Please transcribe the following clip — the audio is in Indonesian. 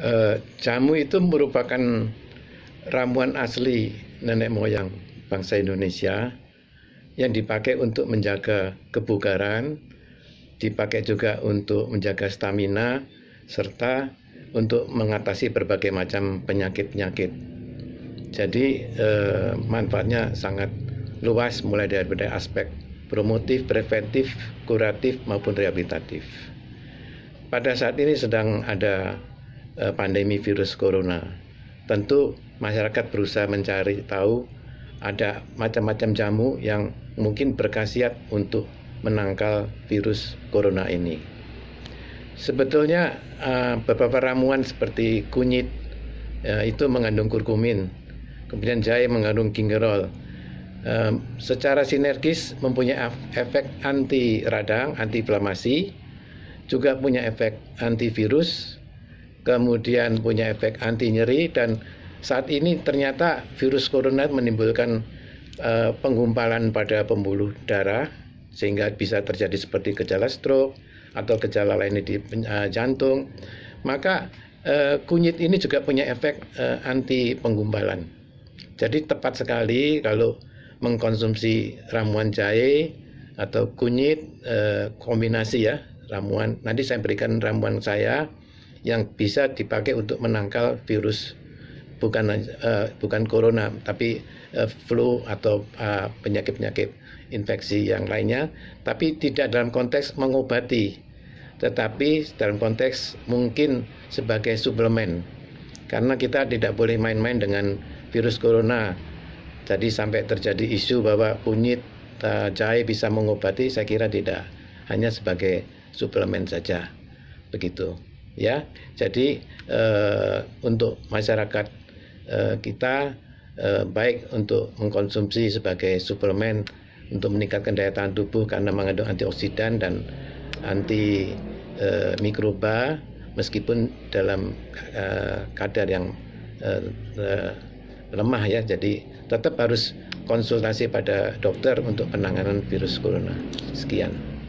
Eh, jamu itu merupakan ramuan asli nenek moyang bangsa Indonesia yang dipakai untuk menjaga kebugaran, dipakai juga untuk menjaga stamina, serta untuk mengatasi berbagai macam penyakit-penyakit. Jadi eh, manfaatnya sangat luas mulai dari berbagai aspek promotif, preventif, kuratif maupun rehabilitatif. Pada saat ini sedang ada Eh, pandemi virus corona. Tentu masyarakat berusaha mencari tahu ada macam-macam jamu yang mungkin berkhasiat untuk menangkal virus corona ini. Sebetulnya eh, beberapa ramuan seperti kunyit eh, itu mengandung kurkumin, kemudian jahe mengandung gingerol. Secara sinergis mempunyai efek anti radang, anti inflamasi, juga punya efek antivirus, kemudian punya efek anti nyeri dan saat ini ternyata virus corona menimbulkan uh, eh, penggumpalan pada pembuluh darah sehingga bisa terjadi seperti gejala stroke atau gejala lainnya di uh, jantung. Maka uh, kunyit ini juga punya efek uh, anti penggumpalan. Jadi tepat sekali kalau mengkonsumsi ramuan jahe atau kunyit kombinasi ya ramuan. Nanti saya berikan ramuan saya yang bisa dipakai untuk menangkal virus bukan uh, bukan corona tapi uh, flu atau eh, penyakit-penyakit uh, infeksi yang lainnya tapi tidak dalam konteks mengobati tetapi dalam konteks mungkin sebagai suplemen karena kita tidak boleh main-main dengan virus corona jadi sampai terjadi isu bahwa kunyit uh, jahe bisa mengobati saya kira tidak hanya sebagai suplemen saja begitu ya jadi e, untuk masyarakat e, kita e, baik untuk mengkonsumsi sebagai suplemen untuk meningkatkan daya tahan tubuh karena mengandung antioksidan dan anti e, mikroba meskipun dalam e, kadar yang e, e, lemah ya jadi tetap harus konsultasi pada dokter untuk penanganan virus corona sekian